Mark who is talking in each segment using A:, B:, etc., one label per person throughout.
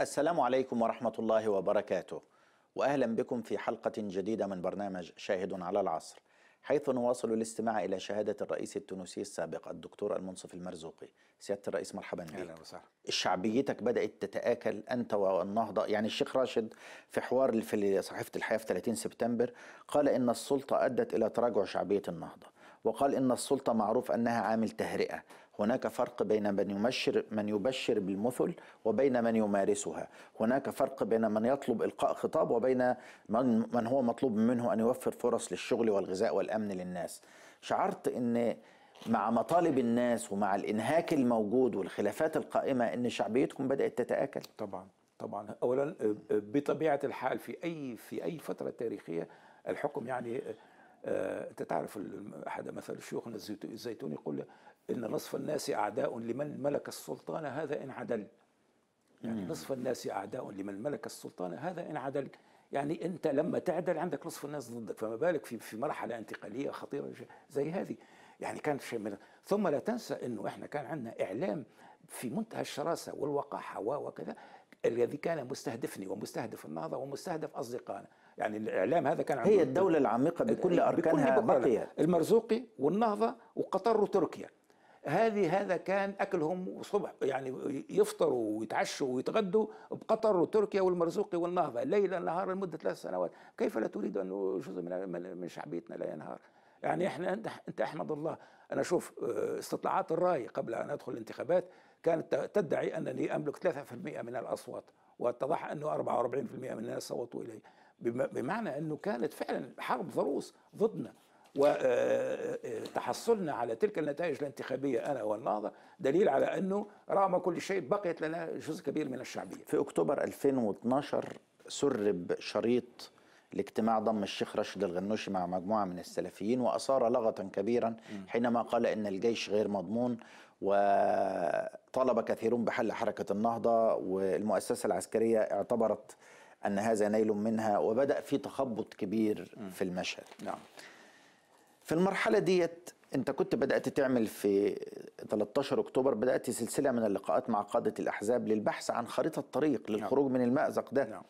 A: السلام عليكم ورحمة الله وبركاته وأهلا بكم في حلقة جديدة من برنامج شاهد على العصر حيث نواصل الاستماع إلى شهادة الرئيس التونسي السابق الدكتور المنصف المرزوقي سيادة الرئيس مرحبا بك أهلا وسهلا شعبيتك بدأت تتآكل أنت والنهضة يعني الشيخ راشد في حوار في صحيفة الحياة في 30 سبتمبر قال إن السلطة أدت إلى تراجع شعبية النهضة وقال إن السلطة معروف أنها عامل تهرئة هناك فرق بين من يبشر من يبشر بالمثل وبين من يمارسها، هناك فرق بين من يطلب القاء خطاب وبين من من هو مطلوب منه ان يوفر فرص للشغل والغذاء والامن للناس. شعرت ان مع مطالب الناس ومع الانهاك الموجود والخلافات القائمه ان شعبيتكم
B: بدات تتاكل. طبعا طبعا اولا بطبيعه الحال في اي في اي فتره تاريخيه الحكم يعني آه، انت تعرف احد مثل الشيوخ الزيتوني يقول إن نصف الناس أعداء لمن ملك السلطان هذا إن عدل يعني نصف الناس أعداء لمن ملك السلطان هذا إن عدل يعني أنت لما تعدل عندك نصف الناس ضدك فما بالك في في مرحلة انتقالية خطيرة زي هذه يعني كان شيء من ثم لا تنسى أنه إحنا كان عندنا إعلام في منتهى الشراسة والوقاحة وكذا الذي كان مستهدفني ومستهدف النهضة ومستهدف أصدقائنا يعني الإعلام هذا كان هي الدولة العميقة بكل أركانها بقيت المرزوقي والنهضة وقطر وتركيا هذه هذا كان اكلهم صبح يعني يفطروا ويتعشوا ويتغدوا بقطر وتركيا والمرزوقي والنهضه ليلا نهارا لمده ثلاث سنوات، كيف لا تريد ان جزء من من شعبيتنا لا ينهار؟ يعني احنا انت احمد الله انا اشوف آه، استطلاعات الراي قبل ان ادخل الانتخابات كانت تدعي انني املك 3% من الاصوات واتضح انه 44% من الناس صوتوا الي بمعنى انه كانت فعلا حرب ضروس ضدنا وتحصلنا آه، آه، آه، على تلك النتائج الانتخابية أنا والنهضة دليل على أنه رغم كل شيء بقيت لنا جزء كبير من الشعبية
A: في أكتوبر 2012 سرب شريط لاجتماع ضم الشيخ راشد الغنوشي مع مجموعة من السلفيين وأثار لغطا كبيرا حينما قال إن الجيش غير مضمون وطالب كثيرون بحل حركة النهضة والمؤسسة العسكرية اعتبرت أن هذا نيل منها وبدأ في تخبط كبير في المشهد نعم. في المرحلة ديت انت كنت بدأت تعمل في 13 اكتوبر بدأت سلسلة من اللقاءات مع قادة الاحزاب للبحث عن خريطة طريق نعم. للخروج من المأزق ده نعم.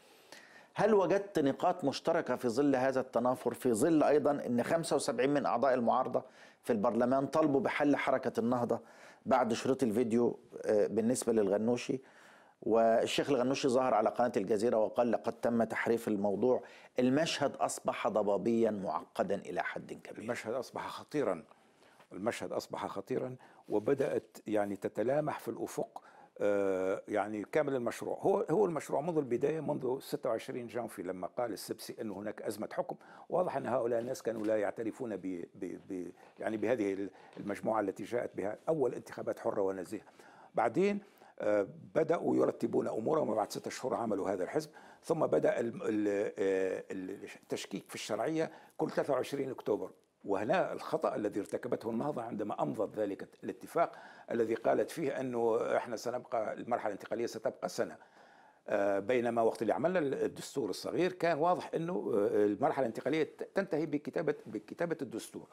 A: هل وجدت نقاط مشتركة في ظل هذا التنافر في ظل أيضا أن 75 من أعضاء المعارضة في البرلمان طالبوا بحل حركة النهضة بعد شريط الفيديو آه، بالنسبة للغنوشي والشيخ الغنوشي ظهر على قناة الجزيرة وقال لقد تم تحريف الموضوع المشهد
B: أصبح ضبابيا معقدا إلى حد كبير المشهد أصبح خطيرا المشهد أصبح خطيرا وبدأت يعني تتلامح في الأفق آه، يعني كامل المشروع هو هو المشروع منذ البدايه منذ 26 جانفي لما قال السبسي انه هناك ازمه حكم واضح ان هؤلاء الناس كانوا لا يعترفون ب ب ب يعني بهذه المجموعه التي جاءت بها اول انتخابات حره ونزيهه بعدين آه، بدأوا يرتبون أمورهم وبعد ستة شهور عملوا هذا الحزب ثم بدأ آه، التشكيك في الشرعية كل 23 أكتوبر وهنا الخطأ الذي ارتكبته النهضة عندما أمضت ذلك الاتفاق الذي قالت فيه أنه إحنا سنبقى المرحلة الانتقالية ستبقى سنة آه، بينما وقت اللي عملنا الدستور الصغير كان واضح انه المرحله الانتقاليه تنتهي بكتابه بكتابه الدستور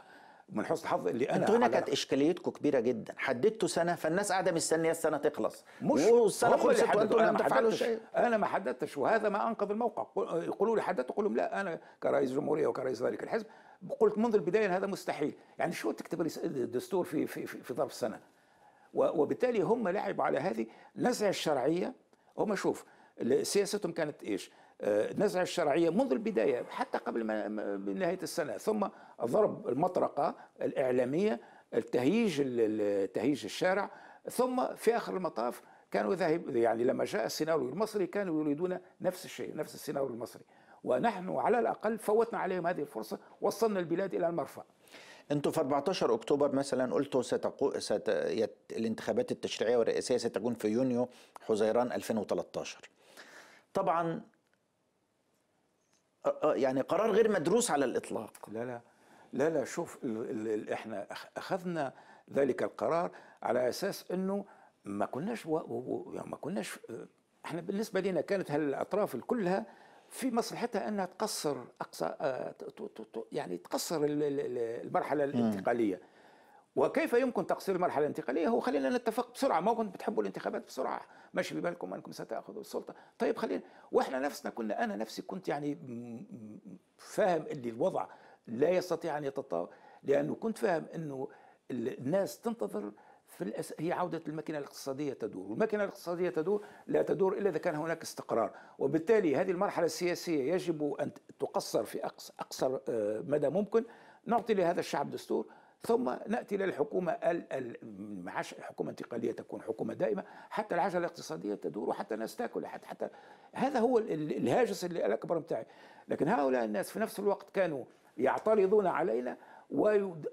B: ومن حسن الحظ اللي انا انتوا هنا كانت
A: اشكاليتكم كبيره جدا حددتوا سنه فالناس قاعده مستنيه السنه تخلص مش والسنه خلصت وانتم لم تفعلوا شيء
B: انا ما حددتش وهذا ما انقذ الموقع يقولوا لي حددت اقول لهم لا انا كرئيس جمهوريه وكرئيس ذلك الحزب قلت منذ البدايه هذا مستحيل يعني شو تكتب الدستور في في في, في ظرف سنه وبالتالي هم لعبوا على هذه نزع الشرعيه هم شوف سياستهم كانت ايش؟ نزع الشرعيه منذ البدايه حتى قبل ما نهايه السنه ثم ضرب المطرقه الاعلاميه التهييج تهييج الشارع ثم في اخر المطاف كانوا ذاهب يعني لما جاء السيناريو المصري كانوا يريدون نفس الشيء نفس السيناريو المصري ونحن على الاقل فوتنا عليهم هذه الفرصه وصلنا البلاد الى المرفأ انتم في 14 اكتوبر مثلا
A: قلتوا ستقو... ست... يت... الانتخابات التشريعيه والرئاسيه ستكون في يونيو حزيران 2013 طبعا يعني
B: قرار غير مدروس على الاطلاق لا لا لا لا شوف احنا اخذنا ذلك القرار على اساس انه ما كناش و... و... يعني ما كناش احنا بالنسبه لنا كانت هالاطراف كلها في مصلحتها انها تقصر اقصى يعني تقصر المرحله الانتقاليه وكيف يمكن تقصير المرحله الانتقاليه هو خلينا نتفق بسرعه ما كنت بتحبوا الانتخابات بسرعه ماشي ببالكم انكم ستاخذوا السلطه طيب خلينا واحنا نفسنا كنا انا نفسي كنت يعني فاهم اللي الوضع لا يستطيع ان يتطور لانه كنت فاهم انه الناس تنتظر في الأس... هي عودة الماكينة الاقتصادية تدور والماكينة الاقتصادية تدور لا تدور إلا إذا كان هناك استقرار وبالتالي هذه المرحلة السياسية يجب أن تقصر في أقصر آه، مدى ممكن نعطي لهذا الشعب دستور ثم ناتي للحكومه ال الحكومه الانتقاليه تكون حكومه دائمه حتى العجله الاقتصاديه تدور وحتى الناس تاكل حتى حتى هذا هو الهاجس الاكبر بتاعي لكن هؤلاء الناس في نفس الوقت كانوا يعترضون علينا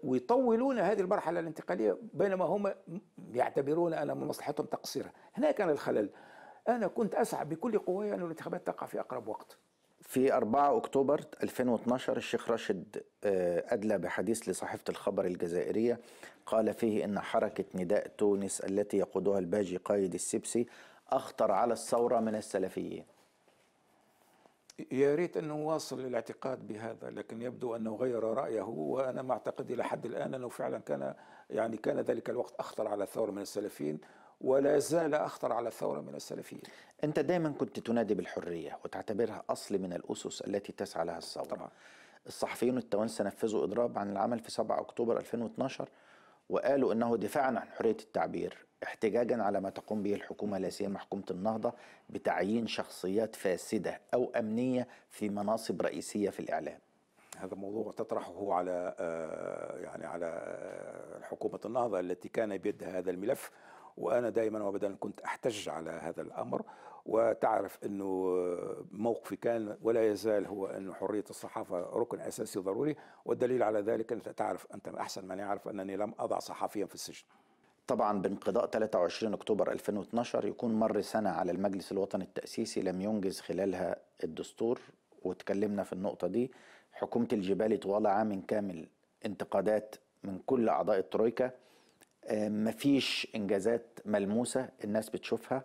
B: ويطولون هذه المرحله الانتقاليه بينما هم يعتبرون ان من مصلحتهم تقصيرها هنا كان الخلل انا كنت اسعى بكل قوي ان الانتخابات تقع في اقرب وقت
A: في 4 أكتوبر 2012 الشيخ راشد آه، أدلى بحديث لصحيفة الخبر الجزائرية قال فيه إن حركة نداء تونس التي يقودها الباجي قايد السبسي أخطر على الثورة من السلفيين
B: يا ريت أنه واصل للاعتقاد بهذا لكن يبدو أنه غير رأيه وأنا ما أعتقد إلى حد الآن أنه فعلا كان يعني كان ذلك الوقت أخطر على الثورة من السلفيين ولا زال أخطر على الثورة من السلفيين
A: أنت دايما كنت تنادي بالحرية وتعتبرها أصل من الأسس التي تسعى لها الثورة طبعا. الصحفيون التوانسة نفذوا إضراب عن العمل في 7 أكتوبر 2012 وقالوا انه دفاعا عن حريه التعبير احتجاجا على ما تقوم به الحكومه لا سيما حكومه النهضه بتعيين شخصيات فاسده او امنيه في مناصب رئيسيه في
B: الاعلام. هذا موضوع تطرحه على آه، يعني على آه، حكومه النهضه التي كان بيدها هذا الملف وأنا دائما وأبدا كنت أحتج على هذا الأمر وتعرف أنه موقفي كان ولا يزال هو أن حرية الصحافة ركن أساسي ضروري والدليل على ذلك أنت تعرف أنت أحسن من يعرف أنني لم أضع صحفيا في السجن طبعا بانقضاء 23 اكتوبر 2012 يكون مر سنه على
A: المجلس الوطني التاسيسي لم ينجز خلالها الدستور وتكلمنا في النقطه دي حكومه الجبالي طوال عام كامل انتقادات من كل اعضاء الترويكا مفيش انجازات ملموسه الناس بتشوفها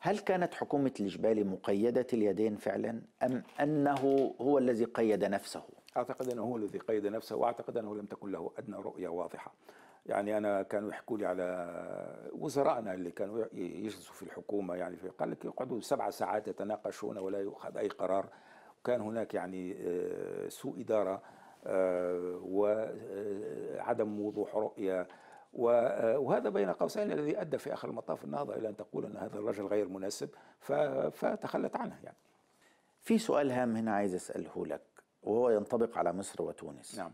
A: هل كانت حكومه الجبالي مقيده اليدين فعلا ام انه هو الذي قيد نفسه
B: اعتقد انه هو الذي قيد نفسه واعتقد انه لم تكن له ادنى رؤيه واضحه يعني انا كانوا يحكوا لي على وزرائنا اللي كانوا يجلسوا في الحكومه يعني في قال لك يقعدوا سبع ساعات يتناقشون ولا يؤخذ اي قرار وكان هناك يعني آه، سوء اداره آه، وعدم وضوح رؤيه آه، وهذا بين قوسين الذي ادى في اخر المطاف النهضه الى ان تقول ان هذا الرجل غير مناسب فتخلت عنه يعني. في سؤال هام هنا عايز اساله لك
A: وهو ينطبق على مصر وتونس. نعم.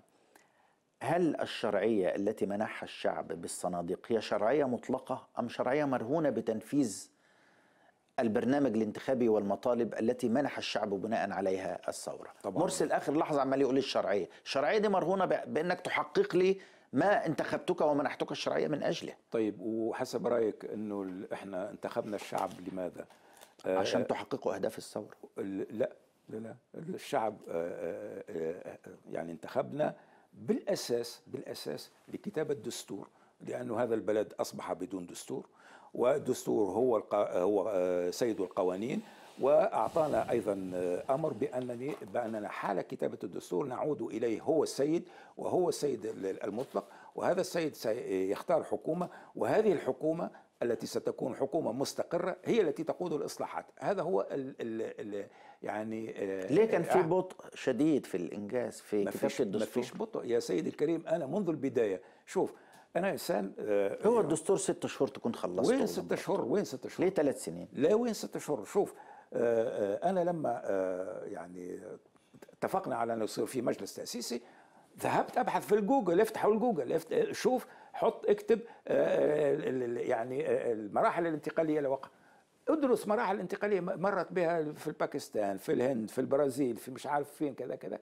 A: هل الشرعيه التي منحها الشعب بالصناديق هي شرعيه مطلقه ام شرعيه مرهونه بتنفيذ البرنامج الانتخابي والمطالب التي منح الشعب بناء عليها الثوره طبعا. مرسل اخر لحظه عمال يقول الشرعيه الشرعيه دي مرهونه بانك تحقق لي ما انتخبتك
B: ومنحتك الشرعيه من اجله طيب وحسب رايك انه احنا انتخبنا الشعب لماذا آه، عشان تحققوا اهداف الثوره لا لا لا الشعب آه، آه، يعني انتخبنا بالاساس بالاساس لكتابه دستور لانه هذا البلد اصبح بدون دستور والدستور هو هو سيد القوانين واعطانا ايضا آه، امر بانني باننا حال كتابه الدستور نعود اليه هو السيد وهو السيد المطلق وهذا السيد سيختار حكومه وهذه الحكومه التي ستكون حكومه مستقره هي التي تقود الاصلاحات هذا هو ال ال ال يعني آه، ليه كان في آه، بطء شديد في الانجاز في كتابه الدستور ما فيش بطء يا سيدي الكريم انا منذ البدايه شوف انا انسان هو الدستور ست شهور تكون خلصته وين ست شهور وين ست شهور ليه ثلاث سنين لا وين ست شهور شوف آه، آه، انا لما آه، يعني اتفقنا على انه يصير في مجلس تاسيسي ذهبت ابحث في الجوجل افتحوا الجوجل شوف حط اكتب يعني المراحل الانتقاليه لوقع ادرس مراحل انتقاليه مرت بها في الباكستان في الهند في البرازيل في مش عارف فين كذا كذا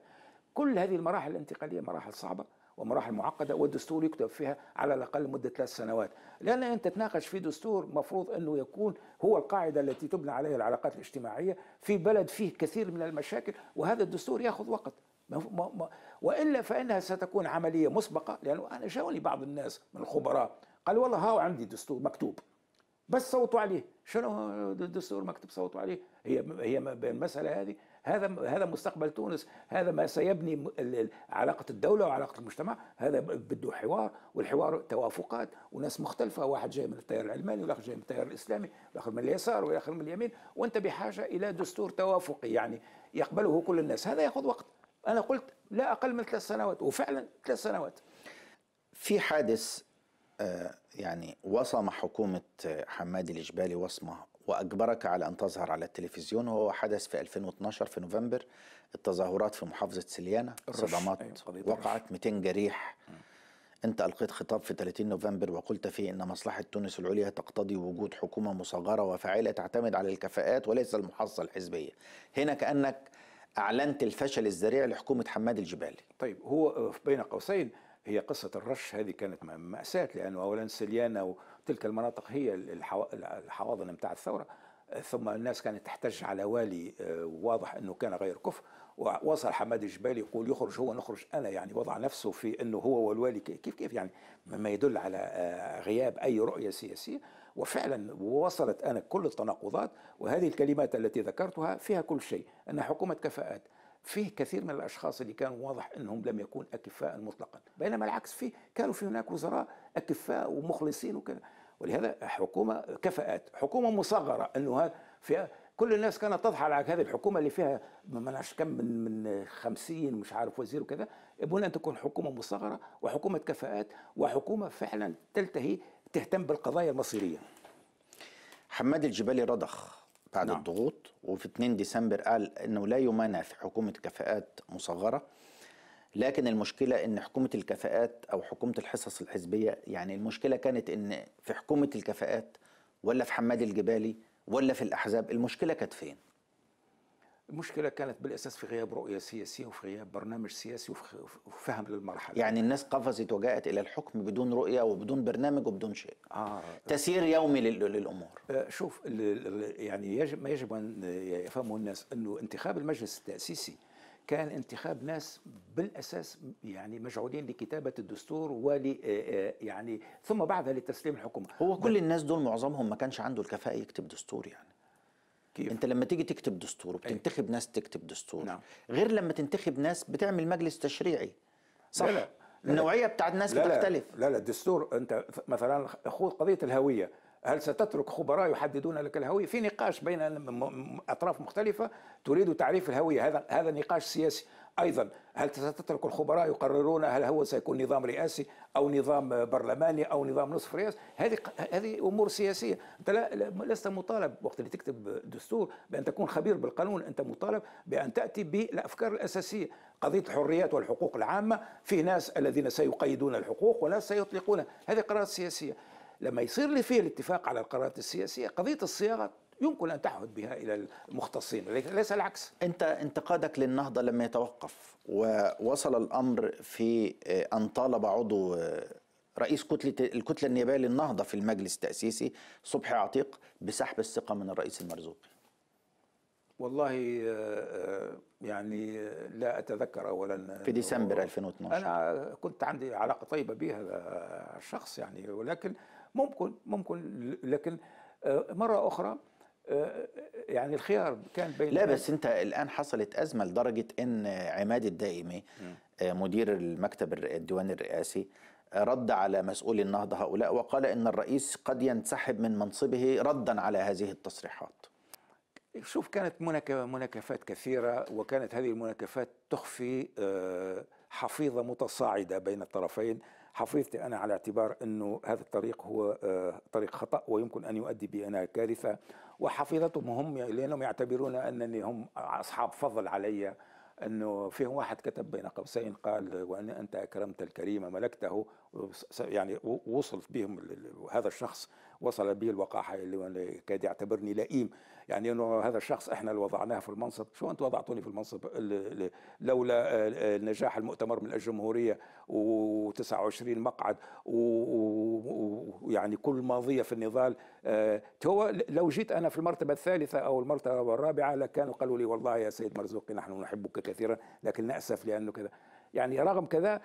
B: كل هذه المراحل الانتقاليه مراحل صعبه ومراحل معقده والدستور يكتب فيها على الاقل مده ثلاث سنوات لان انت تناقش في دستور مفروض انه يكون هو القاعده التي تبنى عليها العلاقات الاجتماعيه في بلد فيه كثير من المشاكل وهذا الدستور ياخذ وقت والا فانها ستكون عمليه مسبقه لانه انا جاوني بعض الناس من الخبراء قال والله هاو عندي دستور مكتوب بس صوتوا عليه شنو الدستور مكتوب صوتوا عليه هي هي المساله هذه هذا هذا مستقبل تونس هذا ما سيبني علاقه الدوله وعلاقه المجتمع هذا بده حوار والحوار توافقات وناس مختلفه واحد جاي من التيار العلماني والاخر جاي من التيار الاسلامي والاخر من اليسار والاخر من اليمين وانت بحاجه الى دستور توافقي يعني يقبله كل الناس هذا ياخذ وقت انا قلت لا اقل من ثلاث سنوات وفعلا ثلاث سنوات في حادث
A: آه، يعني وصم حكومة حمادي الجبالي وصمة وأجبرك على أن تظهر على التلفزيون وهو حدث في 2012 في نوفمبر التظاهرات في محافظة سليانة صدمات أيوة وقعت 200 جريح م. أنت ألقيت خطاب في 30 نوفمبر وقلت فيه أن مصلحة تونس العليا تقتضي وجود حكومة مصغرة وفاعلة تعتمد على الكفاءات وليس المحصة الحزبية هنا كأنك أعلنت الفشل الذريع لحكومة حماد الجبالي
B: طيب هو بين قوسين هي قصة الرش هذه كانت مأساة لأنه أولا سليانة وتلك المناطق هي الحواضن بتاع الثورة ثم الناس كانت تحتج على والي آه، واضح أنه كان غير كف ووصل حماد الجبالي يقول يخرج هو نخرج أنا يعني وضع نفسه في أنه هو والوالي كيف كيف يعني مما يدل على آه، غياب أي رؤية سياسية وفعلا وصلت أنا كل التناقضات وهذه الكلمات التي ذكرتها فيها كل شيء أنها حكومة كفاءات فيه كثير من الاشخاص اللي كانوا واضح انهم لم يكون اكفاء مطلقا بينما العكس فيه كانوا في هناك وزراء اكفاء ومخلصين وكذا ولهذا حكومه كفاءات حكومه مصغره انه في كل الناس كانت تضحى على هذه الحكومه اللي فيها ما كم من من 50 مش عارف وزير وكذا يبون ان تكون حكومه مصغره وحكومه كفاءات وحكومه فعلا تلتهي تهتم بالقضايا المصيريه حماد الجبالي رضخ
A: بعد نعم. الضغوط وفي 2 ديسمبر قال انه لا يمانع في حكومه كفاءات مصغره لكن المشكله ان حكومه الكفاءات او حكومه الحصص الحزبيه يعني المشكله كانت ان في حكومه الكفاءات ولا في حماد الجبالي ولا في الاحزاب المشكله كانت فين
B: المشكله كانت بالاساس في غياب رؤيه سياسيه وفي غياب برنامج سياسي وفهم للمرحله
A: يعني الناس قفزت وجاءت الى الحكم بدون رؤيه
B: وبدون برنامج وبدون شيء
A: آه. تسير يومي للامور
B: آه شوف يعني يجب ما يجب ان يفهمه الناس انه انتخاب المجلس التاسيسي كان انتخاب ناس بالاساس يعني مجعولين لكتابه الدستور ول آه، آه، يعني ثم بعدها لتسليم الحكومه هو كل الناس دول معظمهم ما كانش عنده الكفاءه يكتب دستور يعني
A: كيف؟ انت لما تيجي تكتب دستور إيه. وبتنتخب ناس تكتب دستور نعم. غير لما تنتخب ناس بتعمل مجلس تشريعي صح لا لا. النوعيه بتاع الناس لا بتختلف
B: لا لا الدستور انت مثلا خذ قضيه الهويه هل ستترك خبراء يحددون لك الهويه في نقاش بين اطراف مختلفه تريد تعريف الهويه هذا هذا نقاش سياسي أيضا هل ستترك الخبراء يقررون هل هو سيكون نظام رئاسي أو نظام برلماني أو نظام نصف رئاسي هذه هذه أمور سياسية أنت لا لست مطالب وقت اللي تكتب دستور بأن تكون خبير بالقانون أنت مطالب بأن تأتي بالأفكار الأساسية قضية الحريات والحقوق العامة في ناس الذين سيقيدون الحقوق وناس سيطلقونها هذه قرارات سياسية لما يصير لي فيه الاتفاق على القرارات السياسية قضية الصياغة يمكن ان تعهد بها الى المختصين ليس العكس انت انتقادك للنهضه لم يتوقف
A: ووصل الامر في آه، ان طالب عضو آه، رئيس كتلة الكتلة النيابية للنهضة في المجلس التأسيسي صبحي عتيق بسحب الثقة من الرئيس
B: المرزوقي والله آه، يعني لا أتذكر أولا في ديسمبر 2012 أنا كنت عندي علاقة طيبة بهذا الشخص يعني ولكن ممكن ممكن لكن مرة أخرى يعني الخيار كان بين لا بس
A: انت الان حصلت ازمه لدرجه ان عماد الدائمي آه، مدير المكتب الديوان الرئاسي آه، رد على مسؤولي النهضه هؤلاء وقال ان الرئيس قد ينسحب من منصبه ردا على هذه التصريحات
B: شوف كانت مناكفات كثيره وكانت هذه المناكفات تخفي آه حفيظه متصاعده بين الطرفين حفيظتي انا على اعتبار انه هذا الطريق هو آه، طريق خطا ويمكن ان يؤدي بنا كارثه وحفيظتهم هم يعني لانهم يعتبرون انني هم اصحاب فضل علي انه فيه واحد كتب بين قوسين قال وان انت اكرمت الكريم ملكته يعني وصل بهم هذا الشخص وصل به الوقاحه اللي كاد يعتبرني لئيم يعني انه هذا الشخص احنا اللي وضعناه في المنصب شو انتم وضعتوني في المنصب لولا نجاح المؤتمر من الجمهوريه و29 مقعد ويعني كل ماضيه في النضال آه، هو لو جيت انا في المرتبه الثالثه او المرتبه الرابعه لكانوا قالوا لي والله يا سيد مرزوقي نحن نحبك كثيرا لكن ناسف لانه كذا يعني رغم كذا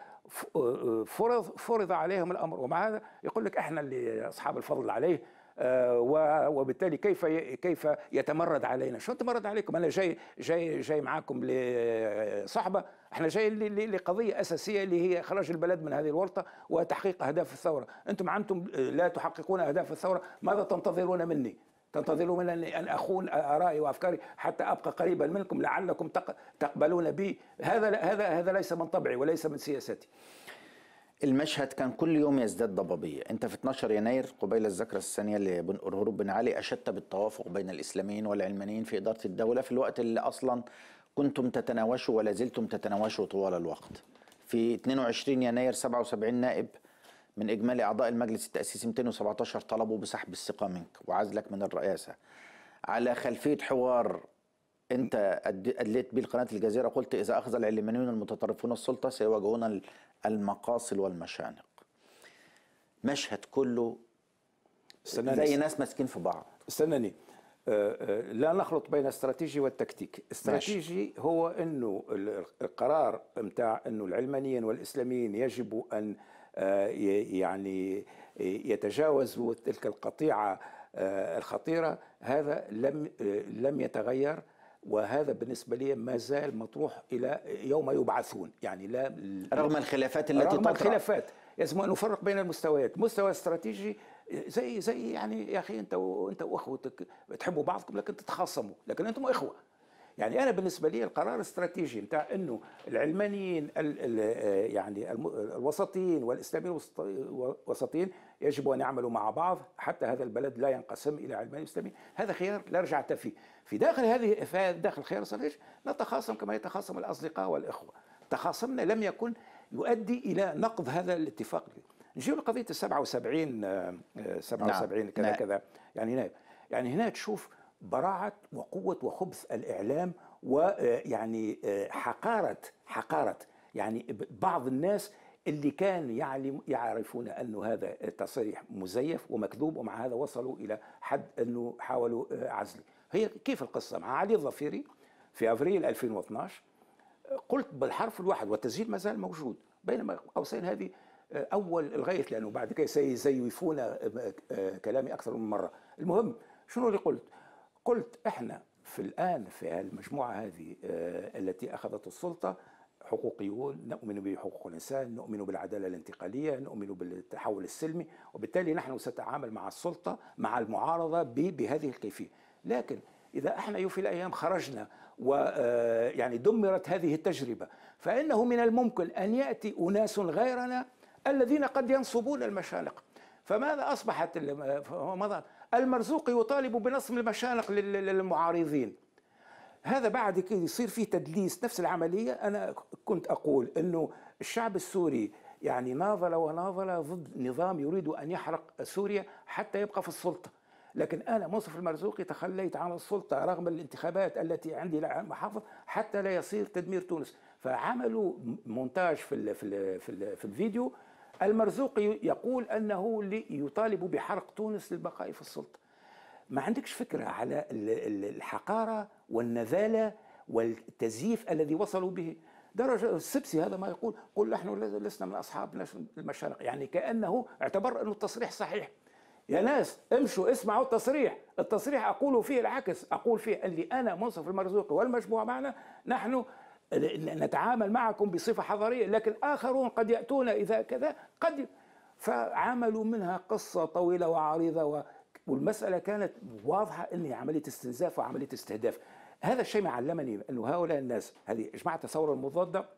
B: آه، آه، فرض فرض عليهم الامر ومع هذا يقول لك احنا اللي اصحاب الفضل عليه آه، وبالتالي كيف كيف يتمرد علينا شو تمرد عليكم انا جاي جاي جاي معاكم لصحبه احنا جاي لقضيه اساسيه اللي هي اخراج البلد من هذه الورطه وتحقيق اهداف الثوره انتم عمتم لا تحققون اهداف الثوره ماذا تنتظرون مني تنتظروا من أن أخون آرائي وأفكاري حتى أبقى قريبا منكم لعلكم تقبلون بي هذا هذا هذا ليس من طبعي وليس من سياستي المشهد كان كل يوم يزداد
A: ضبابية أنت في 12 يناير قبيل الذكرى الثانية لهروب بن علي أشدت بالتوافق بين الإسلاميين والعلمانيين في إدارة الدولة في الوقت اللي أصلا كنتم تتناوشوا ولا زلتم تتناوشوا طوال الوقت في 22 يناير 77 نائب من إجمالي أعضاء المجلس التأسيسي 217 طلبوا بسحب الثقة منك وعزلك من الرئاسة على خلفية حوار أنت أدليت به لقناة الجزيرة قلت إذا أخذ العلمانيون المتطرفون السلطة سيواجهون المقاصل والمشانق
B: مشهد كله
A: استناني زي ناس
B: ماسكين في بعض استناني آه، آه، لا نخلط بين استراتيجي والتكتيك استراتيجي هو انه القرار بتاع انه العلمانيين والاسلاميين يجب ان آه، يعني يتجاوزوا تلك القطيعه آه، الخطيره هذا لم آه، لم يتغير وهذا بالنسبه لي ما زال مطروح الى يوم يبعثون يعني لا رغم الخلافات التي رغم الخلافات يجب ان نفرق بين المستويات مستوى استراتيجي زي زي يعني يا اخي انت وانت واخوتك بتحبوا بعضكم لكن تتخاصموا لكن انتم اخوه يعني انا بالنسبه لي القرار الاستراتيجي نتاع انه العلمانيين الـ الـ آه، يعني الوسطيين والاسلاميين الوسطيين يجب ان يعملوا مع بعض حتى هذا البلد لا ينقسم الى علمانيين واسلامي هذا خيار لا رجعه فيه في داخل هذه في داخل خيار الصغير نتخاصم كما يتخاصم الاصدقاء والاخوه تخاصمنا لم يكن يؤدي الى نقض هذا الاتفاق نجيو لقضيه ال 77 77 كذا نعم. كذا يعني هنا يعني هنا تشوف براعة وقوة وخبث الإعلام ويعني آه، آه، حقارة حقارة يعني بعض الناس اللي كان يعلم يعرفون أن هذا التصريح مزيف ومكذوب ومع هذا وصلوا إلى حد أنه حاولوا آه، عزله هي كيف القصة مع علي الظفيري في أفريل 2012 قلت بالحرف الواحد والتسجيل ما زال موجود بينما قوسين هذه أول الغايه لأنه بعد كده سيزيفون كلامي أكثر من مرة المهم شنو اللي قلت قلت احنا في الان في المجموعه هذه آه، التي اخذت السلطه حقوقيون نؤمن بحقوق الانسان نؤمن بالعداله الانتقاليه نؤمن بالتحول السلمي وبالتالي نحن سنتعامل مع السلطه مع المعارضه بهذه الكيفيه لكن اذا احنا يوم في الايام خرجنا و آه، يعني دمرت هذه التجربه فانه من الممكن ان ياتي اناس غيرنا الذين قد ينصبون المشانق فماذا اصبحت ماذا المرزوق يطالب بنصب المشانق للمعارضين هذا بعد كده يصير فيه تدليس نفس العملية أنا كنت أقول أنه الشعب السوري يعني ناضل وناضل ضد نظام يريد أن يحرق سوريا حتى يبقى في السلطة لكن أنا منصف المرزوقي تخليت عن السلطة رغم الانتخابات التي عندي محافظ حتى لا يصير تدمير تونس فعملوا مونتاج في ال في ال في, ال في الفيديو المرزوقي يقول أنه يطالب بحرق تونس للبقاء في السلطة ما عندكش فكرة على الحقارة والنذالة والتزييف الذي وصلوا به درجة السبسي هذا ما يقول قل نحن لسنا من أصحاب المشارق يعني كأنه اعتبر أنه التصريح صحيح يا ناس امشوا اسمعوا التصريح التصريح أقول فيه العكس أقول فيه اللي أنا منصف المرزوقي والمجموعة معنا نحن نتعامل معكم بصفة حضارية لكن آخرون قد يأتون إذا كذا قد فعملوا منها قصة طويلة وعريضة والمسألة كانت واضحة أني عملية استنزاف وعملية استهداف هذا الشيء ما علمني أنه هؤلاء الناس هذه جماعة الثورة المضادة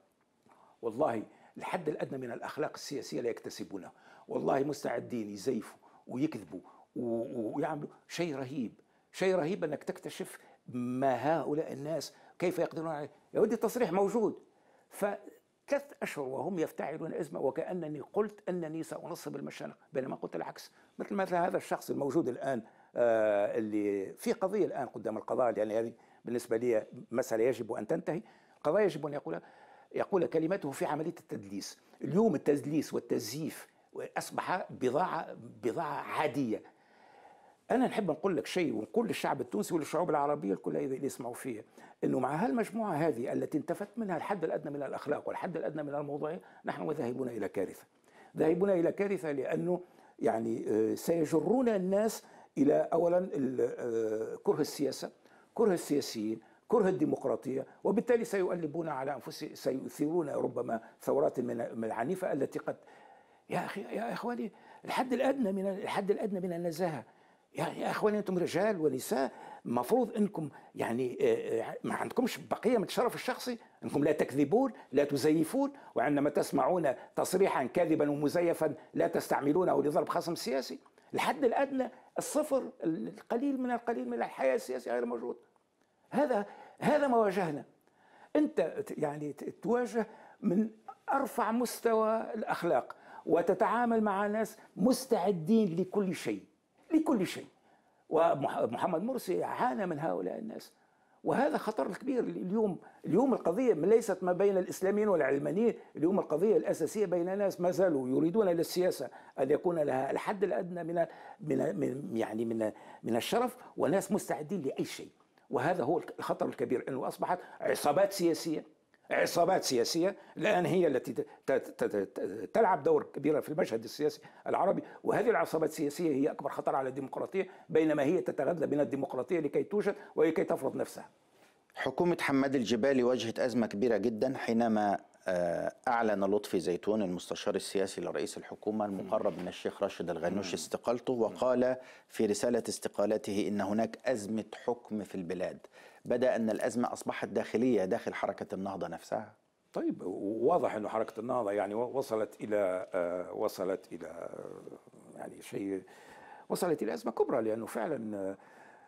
B: والله الحد الأدنى من الأخلاق السياسية لا يكتسبونه والله مستعدين يزيفوا ويكذبوا ويعملوا شيء رهيب شيء رهيب أنك تكتشف ما هؤلاء الناس كيف يقدرون عليه يا ودي التصريح موجود فثلاث أشهر وهم يفتعلون أزمة وكأنني قلت أنني سأنصب المشانق بينما قلت العكس مثل مثل هذا الشخص الموجود الآن آه اللي في قضية الآن قدام القضاء يعني هذه بالنسبة لي مسألة يجب أن تنتهي قضايا يجب أن يقول يقول كلمته في عملية التدليس اليوم التدليس والتزييف أصبح بضاعة بضاعة عادية انا نحب نقول لك شيء ونقول للشعب التونسي وللشعوب العربيه الكل اللي يسمعوا فيه انه مع هالمجموعه هذه التي انتفت منها الحد الادنى من الاخلاق والحد الادنى من الموضوعيه نحن ذاهبون الى كارثه ذاهبون الى كارثه لانه يعني آه، سيجرون الناس الى اولا آه، كره السياسه كره السياسيين كره الديمقراطية وبالتالي سيؤلبون على أنفسهم سيثيرون ربما ثورات من العنيفة التي قد يا أخي يا إخواني الحد الأدنى من الحد الأدنى من النزاهة يعني يا اخواني انتم رجال ونساء المفروض انكم يعني آه، آه، ما عندكمش بقيه من الشرف الشخصي انكم لا تكذبون لا تزيفون وعندما تسمعون تصريحا كاذبا ومزيفا لا تستعملونه لضرب خصم سياسي الحد الادنى الصفر القليل من القليل من الحياه السياسيه غير موجود هذا هذا ما واجهنا انت يعني تواجه من ارفع مستوى الاخلاق وتتعامل مع ناس مستعدين لكل شيء لكل شيء ومحمد مرسي عانى من هؤلاء الناس وهذا خطر كبير اليوم اليوم القضية ليست ما بين الإسلاميين والعلمانيين اليوم القضية الأساسية بين ناس ما زالوا يريدون للسياسة أن يكون لها الحد الأدنى من من يعني من من الشرف وناس مستعدين لأي شيء وهذا هو الخطر الكبير أنه أصبحت عصابات سياسية عصابات سياسية الآن هي التي تلعب دور كبير في المشهد السياسي العربي وهذه العصابات السياسية هي أكبر خطر على الديمقراطية بينما هي تتغذى من الديمقراطية لكي توجد ولكي تفرض نفسها
A: حكومة حماد الجبالي واجهت أزمة كبيرة جدا حينما آه، أعلن لطفي زيتون المستشار السياسي لرئيس الحكومة المقرب من الشيخ راشد الغنوشي استقالته وقال في رسالة استقالته إن هناك أزمة حكم في البلاد بدأ أن الأزمة أصبحت داخلية داخل حركة النهضة نفسها
B: طيب واضح أنه حركة النهضة يعني وصلت إلى آه، وصلت إلى يعني شيء وصلت إلى أزمة كبرى لأنه فعلا آه،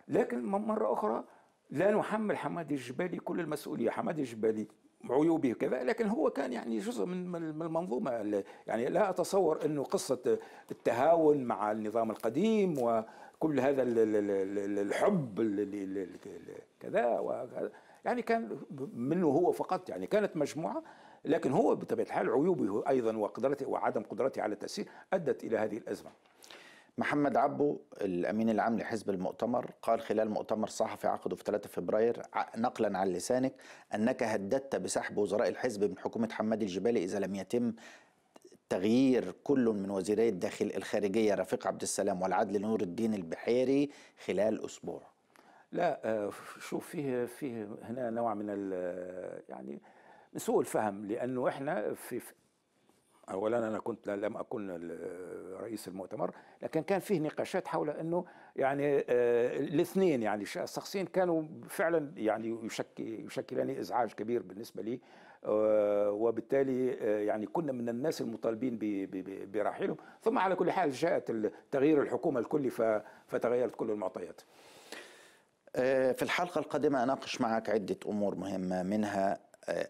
B: لكن مرة أخرى لا نحمل حمادي الجبالي كل المسؤولية حمادي الجبالي عيوبه وكذا لكن هو كان يعني جزء من المنظومة يعني لا أتصور أنه قصة التهاون مع النظام القديم وكل هذا الحب كذا يعني كان منه هو فقط يعني كانت مجموعة لكن هو بطبيعة الحال عيوبه أيضا وقدرته وعدم قدرته على التأثير أدت إلى هذه الأزمة محمد عبو الامين العام لحزب المؤتمر قال خلال مؤتمر صحفي
A: عقده في 3 فبراير نقلا عن لسانك انك هددت بسحب وزراء الحزب من حكومه حمادي الجبالي اذا لم يتم تغيير كل من وزيري الداخل الخارجيه رفيق عبد السلام والعدل نور الدين البحيري خلال اسبوع.
B: لا آه، شوف فيه فيه هنا نوع من يعني سوء الفهم لانه احنا في اولا انا كنت لم اكن رئيس المؤتمر لكن كان فيه نقاشات حول انه يعني آه، الاثنين يعني الشخصين كانوا فعلا يعني يشكلان ازعاج كبير بالنسبه لي آه، وبالتالي آه، يعني كنا من الناس المطالبين برحيلهم ثم على كل حال جاءت تغيير الحكومه الكلي فتغيرت كل المعطيات
A: في الحلقة القادمة أناقش معك عدة أمور مهمة منها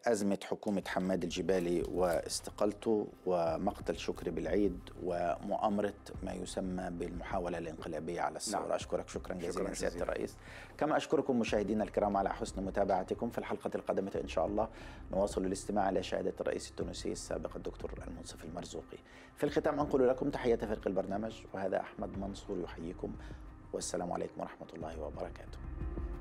A: أزمة حكومة حماد الجبالي واستقالته ومقتل شكري بالعيد ومؤامرة ما يسمى بالمحاولة الانقلابية على الثورة نعم. أشكرك شكرا جزيلا, شكرا جزيلا سيادة الرئيس كما أشكركم مشاهدينا الكرام على حسن متابعتكم في الحلقة القادمة إن شاء الله نواصل الاستماع إلى شهادة الرئيس التونسي السابق الدكتور المنصف المرزوقي في الختام أنقل لكم تحية فريق البرنامج وهذا أحمد منصور يحييكم والسلام عليكم ورحمة الله وبركاته